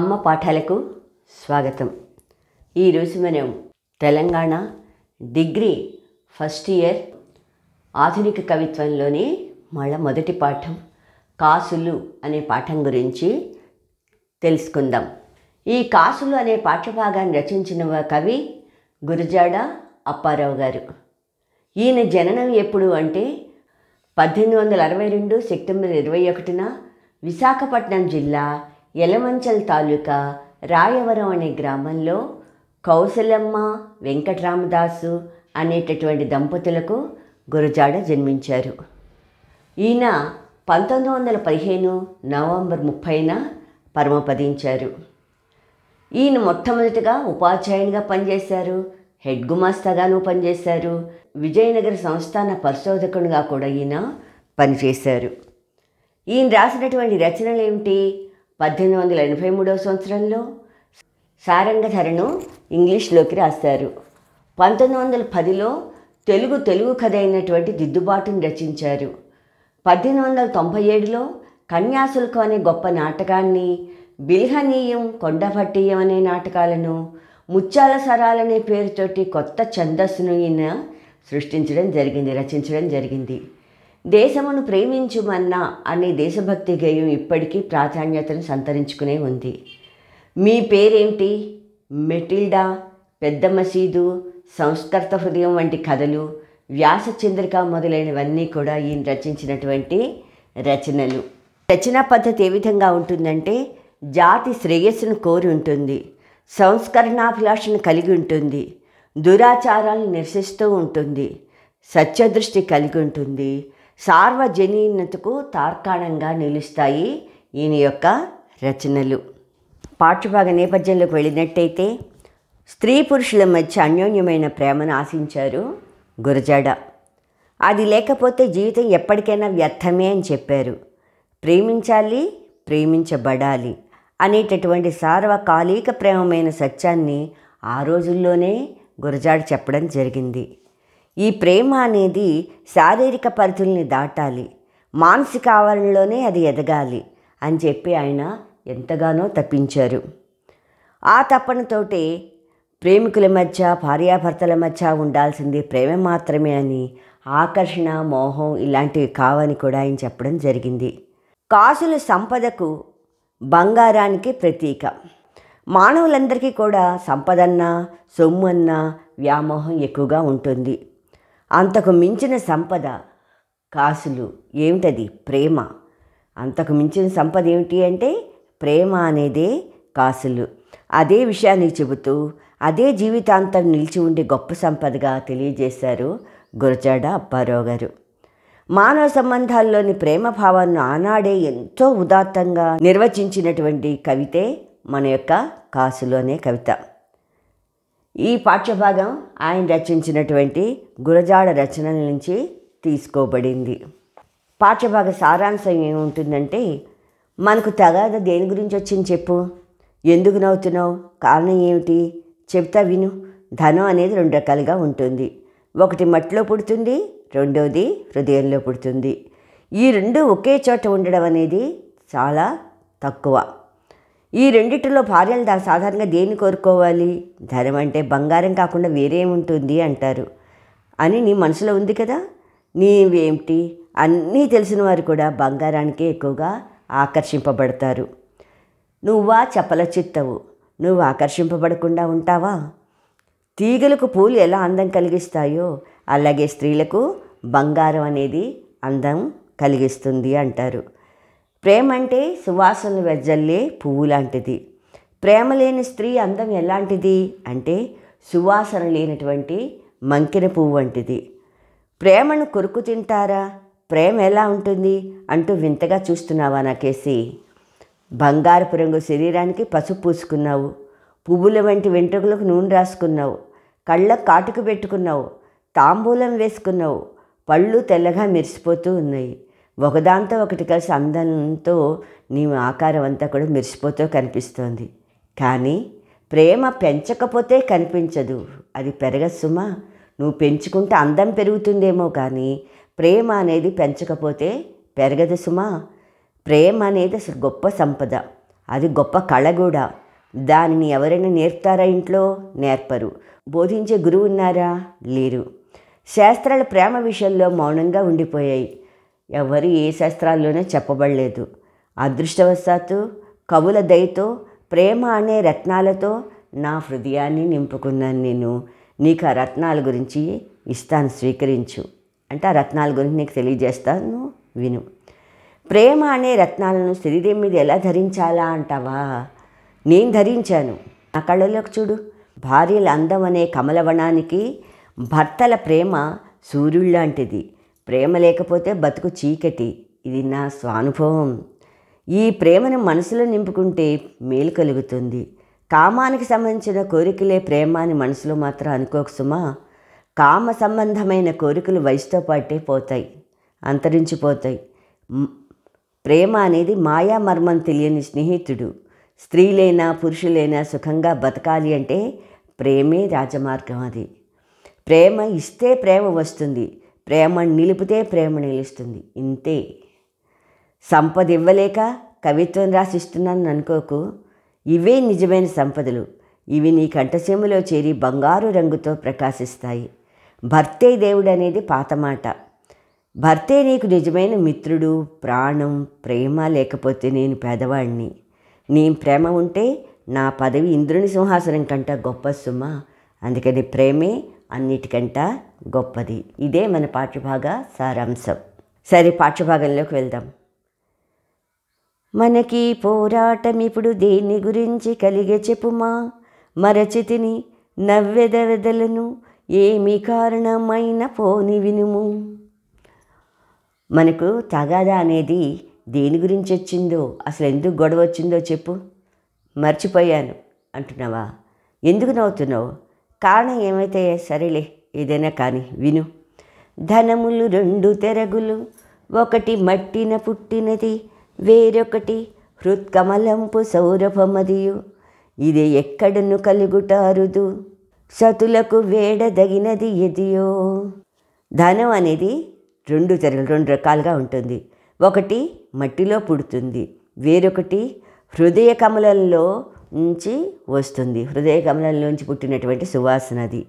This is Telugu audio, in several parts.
అమ్మ పాఠాలకు స్వాగతం ఈరోజు మనం తెలంగాణ డిగ్రీ ఫస్ట్ ఇయర్ ఆధునిక కవిత్వంలోని మళ్ళ మొదటి పాఠం కాసులు అనే పాఠం గురించి తెలుసుకుందాం ఈ కాసులు అనే పాఠభాగాన్ని రచించిన కవి గురజాడ అప్పారావు గారు ఈయన జననం ఎప్పుడు అంటే పద్దెనిమిది వందల అరవై రెండు సెప్టెంబర్ ఇరవై ఒకటిన విశాఖపట్నం జిల్లా ఎలమంచల్ తాలూకా రాయవరం అనే గ్రామంలో కౌశలమ్మ వెంకటరామదాసు అనేటటువంటి దంపతులకు గురజాడ జన్మించారు ఈయన పంతొమ్మిది వందల పదిహేను నవంబర్ ముప్పైన పరమపదించారు ఈయన మొట్టమొదటిగా ఉపాధ్యాయునిగా పనిచేశారు హెడ్ గుమాస్తాగాను పనిచేశారు విజయనగర సంస్థాన పరిశోధకునిగా కూడా ఈయన పనిచేశారు ఈయన రాసినటువంటి రచనలు ఏమిటి పద్దెనిమిది వందల ఎనభై మూడవ సంవత్సరంలో సారంగధరను ఇంగ్లీష్లోకి రాశారు పంతొమ్మిది వందల పదిలో తెలుగు తెలుగు కథ అయినటువంటి దిద్దుబాటును రచించారు పద్దెనిమిది వందల తొంభై ఏడులో కన్యాశుల్కం అనే గొప్ప నాటకాన్ని బిల్హనీయం కొండభట్టీయం అనే నాటకాలను ముత్యాల సరాలనే పేరుతోటి కొత్త ఛందస్సును ఈయన సృష్టించడం జరిగింది రచించడం జరిగింది దేశమును ప్రేమించుమన్నా అనే దేశభక్తి గేయం ఇప్పటికీ ప్రాధాన్యతను సంతరించుకునే ఉంది మీ పేరేంటి మెటిల్డా పెద్ద మసీదు సంస్కృత హృదయం వంటి కథలు వ్యాస చంద్రిక మొదలైనవన్నీ కూడా ఈయన రచించినటువంటి రచనలు రచనా పద్ధతి ఏ విధంగా ఉంటుందంటే జాతి శ్రేయస్సును కోరి ఉంటుంది సంస్కరణాభిలాషను కలిగి ఉంటుంది దురాచారాలను నిరసిస్తూ ఉంటుంది సత్యదృష్టి కలిగి ఉంటుంది సార్వజనీనతకు తార్కాణంగా నిలుస్తాయి ఈయన యొక్క రచనలు పాఠభాగ నేపథ్యంలోకి వెళ్ళినట్టయితే స్త్రీ పురుషుల మధ్య అన్యోన్యమైన ప్రేమను ఆశించారు గురజాడ అది లేకపోతే జీవితం ఎప్పటికైనా వ్యర్థమే అని చెప్పారు ప్రేమించాలి ప్రేమించబడాలి అనేటటువంటి సార్వకాలిక ప్రేమమైన సత్యాన్ని ఆ రోజుల్లోనే గురజాడ చెప్పడం జరిగింది ఈ ప్రేమ అనేది శారీరక పరిధుల్ని దాటాలి మానసిక ఆవరణలోనే అది ఎదగాలి అని చెప్పి ఆయన ఎంతగానో తప్పించారు ఆ తప్పనతోటే ప్రేమికుల మధ్య భార్యాభర్తల మధ్య ఉండాల్సింది ప్రేమ మాత్రమే అని ఆకర్షణ మోహం ఇలాంటివి కావని కూడా ఆయన చెప్పడం జరిగింది కాసుల సంపదకు బంగారానికి ప్రతీక మానవులందరికీ కూడా సంపదన్నా సొమ్ము అన్నా వ్యామోహం ఎక్కువగా ఉంటుంది అంతకు మించిన సంపద కాసులు ఏమిటది ప్రేమ అంతకు మించిన సంపద ఏమిటి అంటే ప్రేమ అనేదే కాసులు అదే విషయాన్ని చెబుతూ అదే జీవితాంతం నిలిచి ఉండే గొప్ప సంపదగా తెలియజేశారు గురజాడ అప్పారావు గారు మానవ సంబంధాల్లోని ప్రేమ భావాన్ని ఆనాడే ఎంతో ఉదాత్తంగా నిర్వచించినటువంటి కవితే మన యొక్క కాసులోనే కవిత ఈ పాఠ్యభాగం ఆయన రచించినటువంటి గురజాడ రచనల నుంచి తీసుకోబడింది పాఠ్యభాగ సారాంశం ఏముంటుందంటే మనకు తగాద దేని గురించి వచ్చింది చెప్పు ఎందుకు నవ్వుతున్నావు కారణం ఏమిటి చెప్తా విను ధనం అనేది రెండు రకాలుగా ఉంటుంది ఒకటి మట్టిలో పుడుతుంది రెండోది హృదయంలో పుడుతుంది ఈ రెండు ఒకే చోట ఉండడం అనేది చాలా తక్కువ ఈ రెండిటిలో భార్యలు సాధారణంగా దేన్ని కోరుకోవాలి ధనం అంటే బంగారం కాకుండా వేరేముంటుంది అంటారు అని నీ మనసులో ఉంది కదా నీవేమిటి అన్నీ తెలిసిన వారు కూడా బంగారానికే ఎక్కువగా ఆకర్షింపబడతారు నువ్వా చెప్పల చిత్తవు నువ్వు ఆకర్షింపబడకుండా ఉంటావా తీగలకు పూలు ఎలా అందం కలిగిస్తాయో అలాగే స్త్రీలకు బంగారం అనేది అందం కలిగిస్తుంది అంటారు ప్రేమ అంటే సువాసన వెజ్జల్లే పువ్వు లాంటిది ప్రేమ లేని స్త్రీ అందం ఎలాంటిది అంటే సువాసన లేనటువంటి మంకిన పువ్వు వంటిది ప్రేమను కొరుకు తింటారా ప్రేమ ఎలా ఉంటుంది అంటూ వింతగా చూస్తున్నావా నాకేసి బంగారపు రంగు శరీరానికి పసుపు పూసుకున్నావు పువ్వుల వంటి వెంట్రుకలకు నూనె రాసుకున్నావు కళ్ళ కాటుకు పెట్టుకున్నావు తాంబూలం వేసుకున్నావు పళ్ళు తెల్లగా మెరిసిపోతూ ఉన్నాయి ఒకదాంతో ఒకటి కలిసి అందంతో నీ ఆకారం అంతా కూడా మెరిసిపోతూ కనిపిస్తోంది కానీ ప్రేమ పెంచకపోతే కనిపించదు అది పెరగసుమా నువ్వు పెంచుకుంటే అందం పెరుగుతుందేమో కానీ ప్రేమ అనేది పెంచకపోతే పెరగదు సుమా ప్రేమ అనేది అసలు గొప్ప సంపద అది గొప్ప కళ కూడా దానిని ఎవరైనా నేర్పుతారా ఇంట్లో నేర్పరు బోధించే గురువు ఉన్నారా లేరు శాస్త్రాలు ప్రేమ విషయంలో మౌనంగా ఉండిపోయాయి ఎవరు ఏ శాస్త్రాల్లోనే చెప్పబడలేదు అదృష్టవశాత్తు కవుల దయతో ప్రేమ అనే రత్నాలతో నా హృదయాన్ని నింపుకున్నాను నేను నీకు ఆ రత్నాల గురించి ఇస్తాను స్వీకరించు అంటే ఆ రత్నాల గురించి నీకు తెలియజేస్తాను విను ప్రేమ అనే రత్నాలను శరీరం మీద ఎలా ధరించాలా అంటావా నేను ధరించాను నా కళ్ళలోకి చూడు భార్యల అందం అనే కమలవనానికి భర్తల ప్రేమ సూర్యుడు లాంటిది ప్రేమ లేకపోతే బతుకు చీకటి ఇది నా స్వానుభవం ఈ ప్రేమను మనసులో నింపుకుంటే మేలు కలుగుతుంది కామానికి సంబంధించిన కోరికలే ప్రేమ అని మనసులో మాత్రం అనుకోక సుమా కామ సంబంధమైన కోరికలు వయసుతో పాటే పోతాయి అంతరించిపోతాయి ప్రేమ అనేది మాయా మర్మం తెలియని స్నేహితుడు స్త్రీలైనా పురుషులైనా సుఖంగా బతకాలి అంటే ప్రేమే రాజమార్గం అది ప్రేమ ఇస్తే ప్రేమ వస్తుంది ప్రేమ నిలిపితే ప్రేమ నిలుస్తుంది ఇంతే సంపద ఇవ్వలేక కవిత్వం రాసిస్తున్నాను అనుకోకు ఇవే నిజమైన సంపదలు ఇవి నీ కంఠసీమలో చేరి బంగారు రంగుతో ప్రకాశిస్తాయి భర్తే దేవుడు అనేది పాత మాట భర్తే నీకు నిజమైన మిత్రుడు ప్రాణం ప్రేమ లేకపోతే నేను పేదవాడిని నీ ప్రేమ ఉంటే నా పదవి ఇంద్రుని సింహాసనం కంటే గొప్ప సుమ అందుకని ప్రేమే అన్నిటికంట గొప్పది ఇదే మన పాఠ్యభాగ సారాంశం సరే పాఠ్యభాగంలోకి వెళ్దాం మనకి పోరాటం ఇప్పుడు దేని గురించి కలిగే చెప్పుమా మరచితిని నవ్వెదవెదలను ఏమి కారణమైన పోని వినుము మనకు తగాదా అనేది దేని గురించి వచ్చిందో అసలు ఎందుకు గొడవ వచ్చిందో చెప్పు మర్చిపోయాను అంటున్నావా ఎందుకు నవ్వుతున్నావు కారణం ఏమైతే సరేలే ఏదైనా కానీ విను ధనములు రెండు తెరగులు ఒకటి మట్టిన పుట్టినది వేరొకటి హృత్కమలంపు సౌరభమదియు ఇది ఎక్కడను కలుగుటారుదు సతులకు వేడదగినది ఎదియో ధనం అనేది రెండు తెరలు రెండు రకాలుగా ఉంటుంది ఒకటి మట్టిలో పుడుతుంది వేరొకటి హృదయ కమలంలో నుంచి వస్తుంది హృదయ కమలంలోంచి పుట్టినటువంటి సువాసనది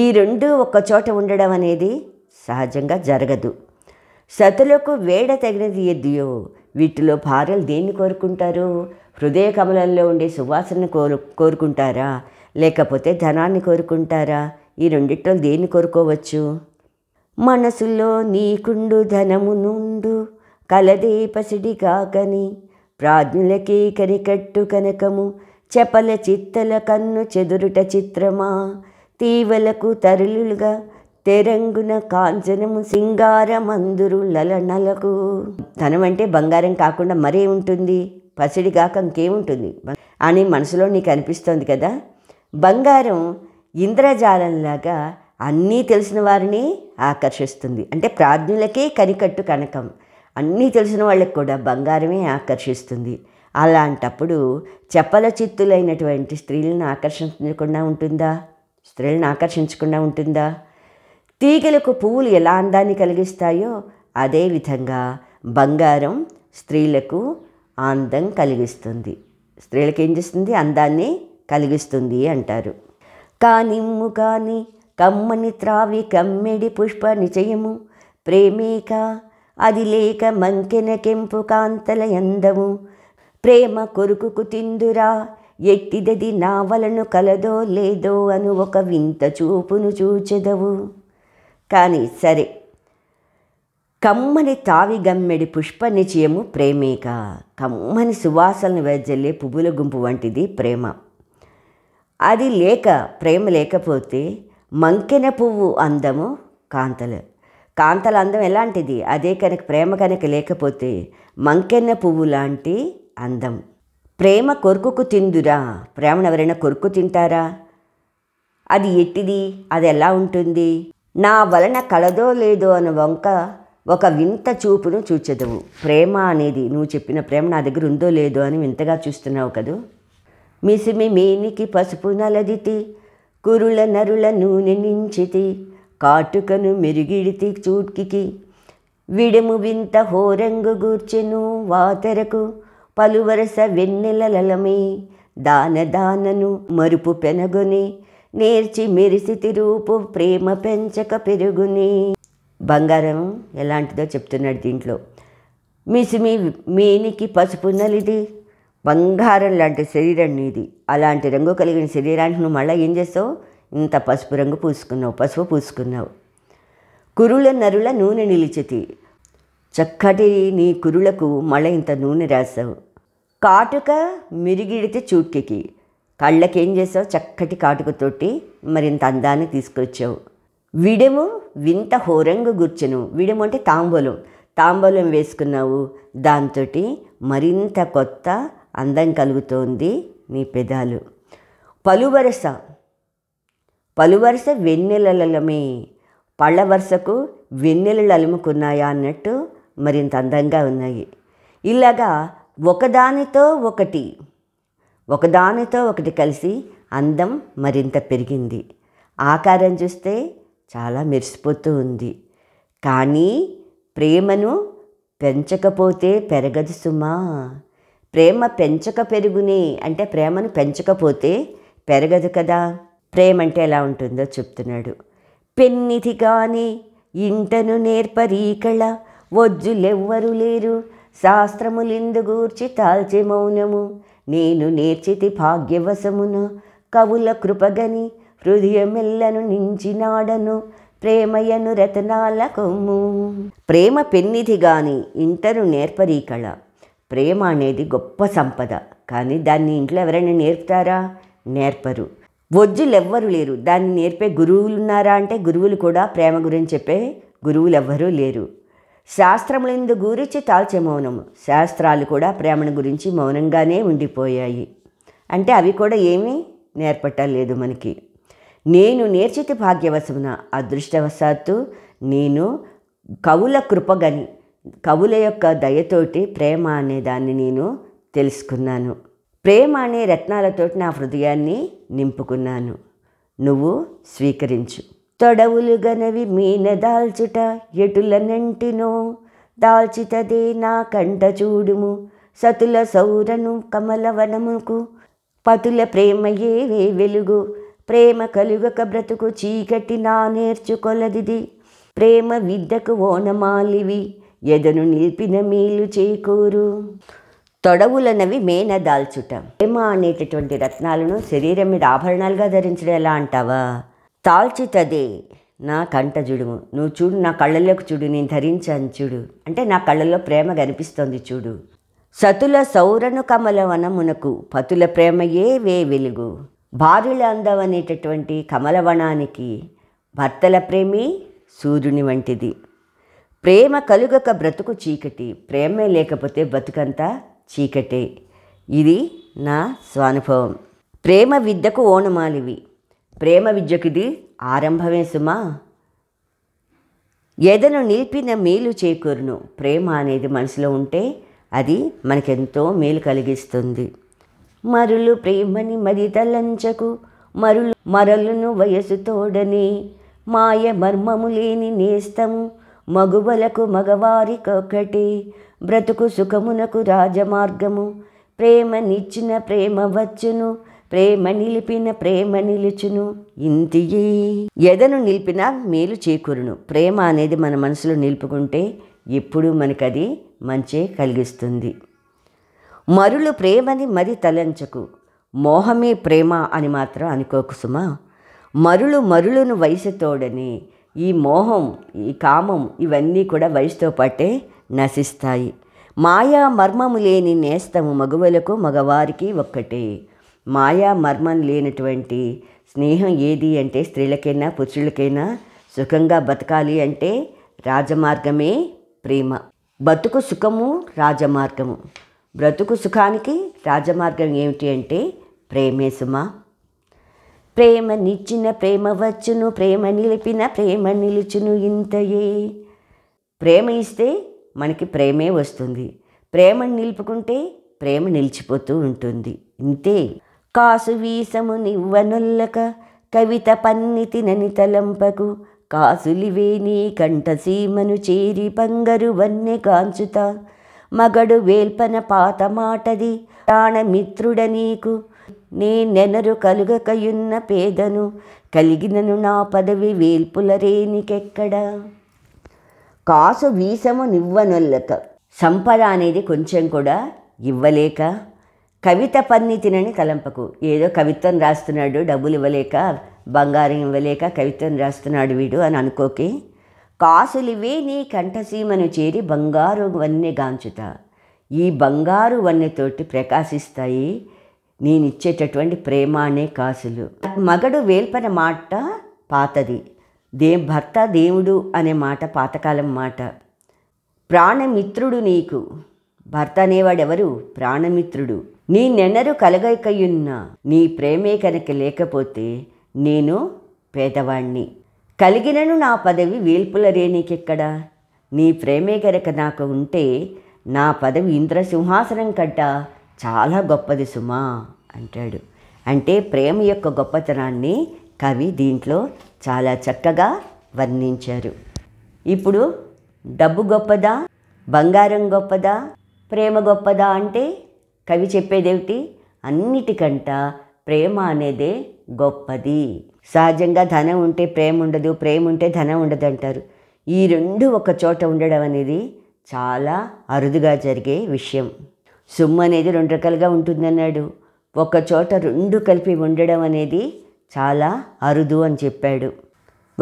ఈ రెండు ఒక్కచోట ఉండడం అనేది సహజంగా జరగదు సతులకు వేడ తగినది ఎద్దుయో వీటిలో భార్యలు దేన్ని కోరుకుంటారు హృదయ కమలంలో ఉండే సువాసన కోరు కోరుకుంటారా లేకపోతే ధనాన్ని కోరుకుంటారా ఈ రెండిట్లో దేన్ని కోరుకోవచ్చు మనసులో నీకుండు ధనము నుండు కలదే పసిడి కాకని ప్రాజ్ఞులకే కనికట్టు కనకము చపల చిత్తల కన్ను చెదురుట చిత్రమా తీవలకు తరులుగా తెరంగున కాంచనము సింగారమందురు లలనలకు నలకు అంటే బంగారం కాకుండా మరే ఉంటుంది పసిడి కాక ఇంకేముంటుంది అని మనసులో నీకు అనిపిస్తోంది కదా బంగారం ఇంద్రజాలంలాగా అన్నీ తెలిసిన వారిని ఆకర్షిస్తుంది అంటే ప్రాజ్ఞులకే కనికట్టు కనకం అన్నీ తెలిసిన వాళ్ళకి కూడా బంగారమే ఆకర్షిస్తుంది అలాంటప్పుడు చెప్పల చిత్తులైనటువంటి స్త్రీలను ఆకర్షించకుండా ఉంటుందా స్త్రీలను ఆకర్షించకుండా ఉంటుందా తీగలకు పువ్వులు ఎలా అందాన్ని కలిగిస్తాయో అదేవిధంగా బంగారం స్త్రీలకు అందం కలిగిస్తుంది స్త్రీలకు ఏం చేస్తుంది అందాన్ని కలిగిస్తుంది అంటారు కానిమ్ము కాని కమ్మని త్రావి కమ్మిడి పుష్ప నిచయము ప్రేమేక అది లేక మంకెన కెంపు కాంతల ఎందము ప్రేమ కొరుకుకు తిందురా ఎట్టిదది నా వలను కలదో లేదో అను ఒక వింత చూపును చూచెదవు కానీ సరే కమ్మని తావి గమ్మెడి పుష్ప నిచయము ప్రేమేక కమ్మని సువాసనలు వెదజల్లే పువ్వుల గుంపు వంటిది ప్రేమ అది లేక ప్రేమ లేకపోతే మంకెన పువ్వు అందము కాంతలు కాంతల అందం ఎలాంటిది అదే కనుక ప్రేమ కనుక లేకపోతే మంకెన్న పువ్వు లాంటి అందం ప్రేమ కొరుకుకు తిందురా ప్రేమను ఎవరైనా కొరుకు తింటారా అది ఎట్టిది అది ఎలా ఉంటుంది నా వలన కలదో లేదో అని వంక ఒక వింత చూపును చూచెదవు ప్రేమ అనేది నువ్వు చెప్పిన ప్రేమ నా దగ్గర ఉందో లేదో అని వింతగా చూస్తున్నావు కదూ మిసిమి మేనికి పసుపు నలదితి కురుల నరుల నూనె నించితి కాటుకను మెరుగిడితి చూట్కి విడము వింత హోరంగు గూర్చెను వాతెరకు పలువరస వెన్నెలలమే దాన దానను మరుపు పెనగుని నేర్చి మెరిసి తిరుపు ప్రేమ పెంచక పెరుగుని బంగారం ఎలాంటిదో చెప్తున్నాడు దీంట్లో మిసిమి మీనికి పసుపు నలిది బంగారం లాంటి శరీరం నీది అలాంటి రంగు కలిగిన శరీరానికి నువ్వు మళ్ళీ ఏం చేస్తావు ఇంత పసుపు రంగు పూసుకున్నావు పసుపు పూసుకున్నావు కురుల నరుల నూనె నిలిచితి చక్కటి నీ కురులకు మళ్ళీ ఇంత నూనె రాసావు కాటుక మిరిగిడితే చూట్టికి కళ్ళకేం చేసావు చక్కటి కాటుకతోటి మరింత అందాన్ని తీసుకొచ్చావు విడము వింత హోరంగు గుర్చెను విడము అంటే తాంబూలం తాంబూలం వేసుకున్నావు దాంతో మరింత కొత్త అందం కలుగుతోంది నీ పెదాలు పలువరస పలువరస వెన్నెలలమే పళ్ళ వరుసకు వెన్నెలలు అలుముకున్నాయా అన్నట్టు మరింత అందంగా ఉన్నాయి ఇలాగా ఒకదానితో ఒకటి ఒకదానితో ఒకటి కలిసి అందం మరింత పెరిగింది ఆకారం చూస్తే చాలా మెరిసిపోతూ ఉంది కానీ ప్రేమను పెంచకపోతే పెరగదు సుమా ప్రేమ పెంచక పెరుగుని అంటే ప్రేమను పెంచకపోతే పెరగదు కదా ప్రేమ అంటే ఎలా ఉంటుందో చెప్తున్నాడు పెన్నిది కానీ ఇంటను నేర్పరీకళ వజ్జులెవ్వరూ లేరు శాస్త్రములిందుగూర్చి తాల్చి మౌనము నేను నేర్చితి భాగ్యవశమున కవుల కృపగని హృదయమెల్లను నించినాడను ప్రేమయను రతనాల కొమ్ము ప్రేమ పెన్నిధి గాని ఇంటరు నేర్పరీ కళ ప్రేమ అనేది గొప్ప సంపద కానీ దాన్ని ఇంట్లో ఎవరైనా నేర్పుతారా నేర్పరు ఎవ్వరు లేరు దాన్ని నేర్పే గురువులున్నారా అంటే గురువులు కూడా ప్రేమ గురించి చెప్పే గురువులు ఎవ్వరూ లేరు శాస్త్రములందు గురించి తాల్చే మౌనము శాస్త్రాలు కూడా ప్రేమను గురించి మౌనంగానే ఉండిపోయాయి అంటే అవి కూడా ఏమీ నేర్పట్టలేదు మనకి నేను నేర్చితి భాగ్యవశమున అదృష్టవశాత్తు నేను కవుల కృపగని కవుల యొక్క దయతోటి ప్రేమ అనే దాన్ని నేను తెలుసుకున్నాను ప్రేమ అనే రత్నాలతోటి నా హృదయాన్ని నింపుకున్నాను నువ్వు స్వీకరించు తొడవులు గనవి ఎటుల ఎటులనంటినో దాల్చితదే నా కంట చూడుము సతుల సౌరను కమలవనముకు పతుల ప్రేమయే వెలుగు ప్రేమ కలుగక బ్రతుకు చీకటి నా నేర్చుకొలదిది ప్రేమ విద్యకు ఓనమాలివి ఎదను నిలిపిన మీలు చేకూరు తొడవులనవి మేన దాల్చుట ప్రేమ అనేటటువంటి రత్నాలను శరీరం మీద ఆభరణాలుగా ధరించడం ఎలా అంటావా తాల్చితదే నా కంట జుడుము నువ్వు చూడు నా కళ్ళలోకి చూడు నేను ధరించాను చూడు అంటే నా కళ్ళలో ప్రేమ కనిపిస్తోంది చూడు సతుల సౌరను కమలవనమునకు పతుల ప్రేమయే వే వెలుగు భార్యల అందం అనేటటువంటి కమలవనానికి భర్తల ప్రేమే సూర్యుని వంటిది ప్రేమ కలుగక బ్రతుకు చీకటి ప్రేమే లేకపోతే బ్రతుకంతా చీకటే ఇది నా స్వానుభవం ప్రేమ విద్యకు ఓనమాలివి ప్రేమ విద్యకిది ఆరంభమే సుమా ఏదైనా నిలిపిన మేలు చేకూరును ప్రేమ అనేది మనసులో ఉంటే అది మనకెంతో మేలు కలిగిస్తుంది మరులు ప్రేమని మరి తలంచకు మరులు మరలును వయసు తోడని మాయ మర్మము లేని నేస్తము మగువలకు మగవారికొకటి బ్రతుకు సుఖమునకు రాజమార్గము ప్రేమనిచ్చిన ప్రేమ వచ్చును ప్రేమ నిలిపిన ప్రేమ నిలుచును ఇంతియే ఎదను నిలిపిన మేలు చేకూరును ప్రేమ అనేది మన మనసులో నిలుపుకుంటే ఎప్పుడూ మనకది మంచే కలిగిస్తుంది మరులు ప్రేమని మరి తలంచకు మోహమే ప్రేమ అని మాత్రం అనుకోకు సుమా మరులు మరులును వయసుతోడని ఈ మోహం ఈ కామం ఇవన్నీ కూడా వయసుతో పాటే నశిస్తాయి మాయా మర్మము లేని నేస్తము మగువలకు మగవారికి ఒక్కటే మాయా మర్మం లేనటువంటి స్నేహం ఏది అంటే స్త్రీలకైనా పురుషులకైనా సుఖంగా బతకాలి అంటే రాజమార్గమే ప్రేమ బతుకు సుఖము రాజమార్గము బ్రతుకు సుఖానికి రాజమార్గం ఏమిటి అంటే ప్రేమే సుమా ప్రేమ నిచ్చిన ప్రేమ వచ్చును ప్రేమ నిలిపిన ప్రేమ నిలుచును ఇంతయే ప్రేమ ఇస్తే మనకి ప్రేమే వస్తుంది ప్రేమను నిలుపుకుంటే ప్రేమ నిలిచిపోతూ ఉంటుంది ఇంతే కాసు వీసము నివ్వనుల్లక కవిత పన్నితి నని తలంపకు కాసులివే నీ కంఠసీమను చేరి పంగరు వన్నె కాంచుత మగడు వేల్పన పాత మాటది ప్రాణమిత్రుడ నీకు నే నెనరు కలుగకయున్న పేదను కలిగినను నా పదవి వేల్పుల రేనికెక్కడా కాసు వీసము నివ్వనొల్లక సంపద అనేది కొంచెం కూడా ఇవ్వలేక కవిత పన్నితినని తలంపకు ఏదో కవిత్వం రాస్తున్నాడు డబ్బులు ఇవ్వలేక బంగారం ఇవ్వలేక కవిత్వం రాస్తున్నాడు వీడు అని అనుకోకి కాసులివే నీ కంఠసీమను చేరి బంగారు వన్నె గాంచుత ఈ బంగారు వన్నెతోటి ప్రకాశిస్తాయి నేనిచ్చేటటువంటి ప్రేమ అనే కాసులు మగడు వేల్పన మాట పాతది దే భర్త దేవుడు అనే మాట పాతకాలం మాట ప్రాణమిత్రుడు నీకు భర్త అనేవాడెవరు ప్రాణమిత్రుడు నీ నెనరు కలగైకయున్న నీ ప్రేమే కనుక లేకపోతే నేను పేదవాణ్ణి కలిగినను నా పదవి వీల్పుల రేణికెక్కడా నీ ప్రేమే కనుక నాకు ఉంటే నా పదవి ఇంద్ర సింహాసనం కట్ట చాలా గొప్పది సుమా అంటాడు అంటే ప్రేమ యొక్క గొప్పతనాన్ని కవి దీంట్లో చాలా చక్కగా వర్ణించారు ఇప్పుడు డబ్బు గొప్పదా బంగారం గొప్పదా ప్రేమ గొప్పదా అంటే కవి చెప్పేదేమిటి అన్నిటికంట ప్రేమ అనేదే గొప్పది సహజంగా ధనం ఉంటే ప్రేమ ఉండదు ప్రేమ ఉంటే ధనం ఉండదు అంటారు ఈ రెండు ఒక చోట ఉండడం అనేది చాలా అరుదుగా జరిగే విషయం సొమ్ము అనేది రెండు రకాలుగా ఉంటుందన్నాడు ఒక చోట రెండు కలిపి ఉండడం అనేది చాలా అరుదు అని చెప్పాడు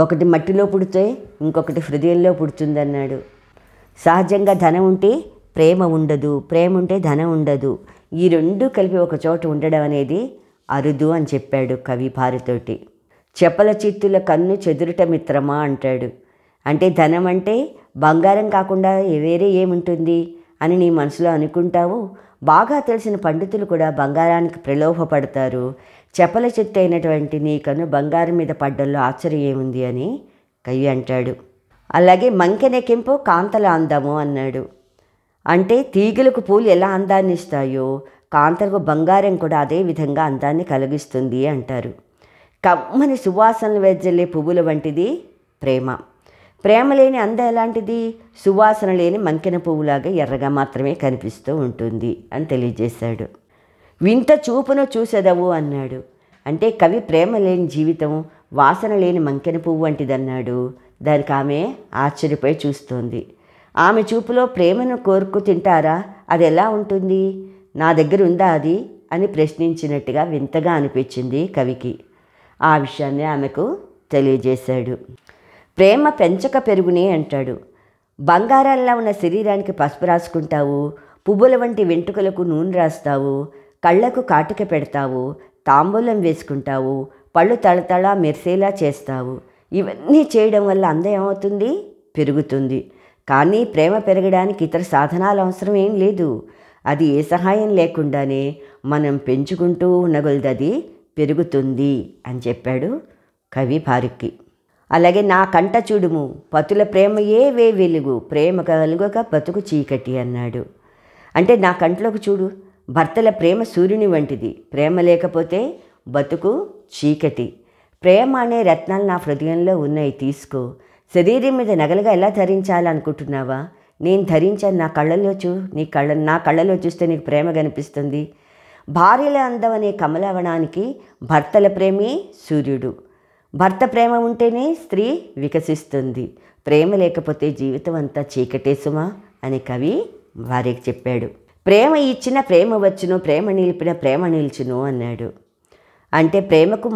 ఒకటి మట్టిలో పుడితే ఇంకొకటి హృదయంలో పుడుతుందన్నాడు సహజంగా ధనం ఉంటే ప్రేమ ఉండదు ప్రేమ ఉంటే ధనం ఉండదు ఈ రెండు కలిపి ఒక చోట ఉండడం అనేది అరుదు అని చెప్పాడు కవి భారతోటి చెప్పల చిత్తుల కన్ను చెదురుట మిత్రమా అంటాడు అంటే ధనం అంటే బంగారం కాకుండా వేరే ఏముంటుంది అని నీ మనసులో అనుకుంటావు బాగా తెలిసిన పండితులు కూడా బంగారానికి ప్రలోభపడతారు చెప్పల చెట్టు అయినటువంటి నీ కన్ను బంగారం మీద పడ్డంలో ఆశ్చర్యం ఏముంది అని కవి అంటాడు అలాగే మంకెనెకింపు కాంతల అందము అన్నాడు అంటే తీగలకు పూలు ఎలా అందాన్ని ఇస్తాయో కాంతలకు బంగారం కూడా అదే విధంగా అందాన్ని కలిగిస్తుంది అంటారు కమ్మని సువాసనలు వెజ్జల్లే పువ్వుల వంటిది ప్రేమ ప్రేమ లేని అంద ఎలాంటిది సువాసన లేని మంకిన పువ్వులాగా ఎర్రగా మాత్రమే కనిపిస్తూ ఉంటుంది అని తెలియజేశాడు వింత చూపును చూసెదవు అన్నాడు అంటే కవి ప్రేమ లేని జీవితం వాసన లేని మంకెన పువ్వు వంటిదన్నాడు దానికి ఆమె ఆశ్చర్యపోయి చూస్తోంది ఆమె చూపులో ప్రేమను కోరుకు తింటారా అది ఎలా ఉంటుంది నా దగ్గర ఉందా అది అని ప్రశ్నించినట్టుగా వింతగా అనిపించింది కవికి ఆ విషయాన్ని ఆమెకు తెలియజేశాడు ప్రేమ పెంచక పెరుగునే అంటాడు బంగారాల్లో ఉన్న శరీరానికి పసుపు రాసుకుంటావు పువ్వుల వంటి వెంట్రుకలకు నూనె రాస్తావు కళ్ళకు కాటిక పెడతావు తాంబూలం వేసుకుంటావు పళ్ళు తళతళ మెరిసేలా చేస్తావు ఇవన్నీ చేయడం వల్ల అందం ఏమవుతుంది పెరుగుతుంది కానీ ప్రేమ పెరగడానికి ఇతర సాధనాలు అవసరం ఏం లేదు అది ఏ సహాయం లేకుండానే మనం పెంచుకుంటూ ఉండగలదది పెరుగుతుంది అని చెప్పాడు కవి భారుక్కి అలాగే నా కంట చూడుము పతుల ప్రేమయే వే వెలుగు ప్రేమ కలుగక బతుకు చీకటి అన్నాడు అంటే నా కంట్లోకి చూడు భర్తల ప్రేమ సూర్యుని వంటిది ప్రేమ లేకపోతే బతుకు చీకటి ప్రేమ అనే రత్నాలు నా హృదయంలో ఉన్నాయి తీసుకో శరీరం మీద నగలుగా ఎలా ధరించాలనుకుంటున్నావా నేను ధరించాను నా కళ్ళల్లో చూ నీ కళ్ళ నా కళ్ళలో చూస్తే నీకు ప్రేమ కనిపిస్తుంది భార్యల అందం అనే కమలవనానికి భర్తల ప్రేమే సూర్యుడు భర్త ప్రేమ ఉంటేనే స్త్రీ వికసిస్తుంది ప్రేమ లేకపోతే జీవితం అంతా చీకటేసుమా అని కవి వారికి చెప్పాడు ప్రేమ ఇచ్చిన ప్రేమ వచ్చును ప్రేమ నిలిపిన ప్రేమ నిలిచును అన్నాడు అంటే ప్రేమకు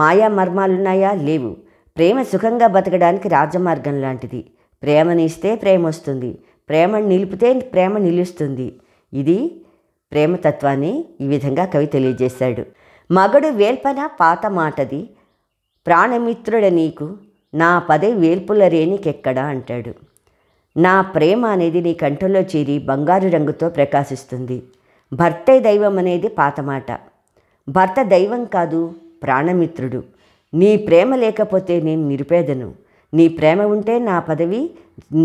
మాయా మర్మాలున్నాయా లేవు ప్రేమ సుఖంగా బతకడానికి రాజమార్గం లాంటిది ప్రేమని ఇస్తే ప్రేమ వస్తుంది ప్రేమ నిలిపితే ప్రేమ నిలుస్తుంది ఇది ప్రేమ తత్వాన్ని ఈ విధంగా కవి తెలియజేశాడు మగడు వేల్పన పాత మాటది ప్రాణమిత్రుడ నీకు నా పదే వేల్పుల రేణికెక్కడా అంటాడు నా ప్రేమ అనేది నీ కంఠంలో చేరి బంగారు రంగుతో ప్రకాశిస్తుంది భర్తే దైవం అనేది పాత మాట భర్త దైవం కాదు ప్రాణమిత్రుడు నీ ప్రేమ లేకపోతే నేను నిరుపేదను నీ ప్రేమ ఉంటే నా పదవి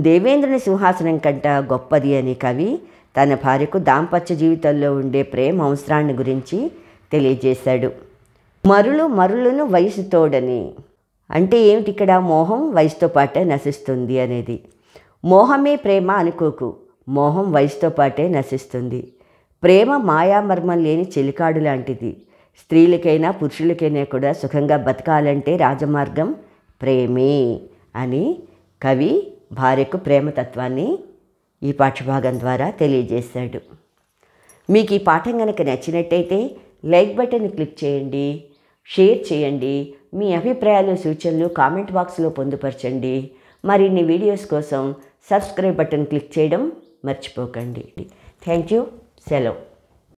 దేవేంద్రుని సింహాసనం కంట గొప్పది అని కవి తన భార్యకు దాంపత్య జీవితంలో ఉండే ప్రేమ అవసరాన్ని గురించి తెలియజేశాడు మరులు మరులును వయసు తోడని అంటే ఏమిటి ఇక్కడ మోహం వయసుతో పాటే నశిస్తుంది అనేది మోహమే ప్రేమ అనుకోకు మోహం వయసుతో పాటే నశిస్తుంది ప్రేమ మాయామర్మం లేని చెలికాడు లాంటిది స్త్రీలకైనా పురుషులకైనా కూడా సుఖంగా బతకాలంటే రాజమార్గం ప్రేమే అని కవి భార్యకు ప్రేమతత్వాన్ని ఈ పాఠభాగం ద్వారా తెలియజేశాడు మీకు ఈ పాఠం కనుక నచ్చినట్టయితే లైక్ బటన్ క్లిక్ చేయండి షేర్ చేయండి మీ అభిప్రాయాలు సూచనలు కామెంట్ బాక్స్లో పొందుపరచండి మరిన్ని వీడియోస్ కోసం సబ్స్క్రైబ్ బటన్ క్లిక్ చేయడం మర్చిపోకండి థ్యాంక్ యూ సెలవు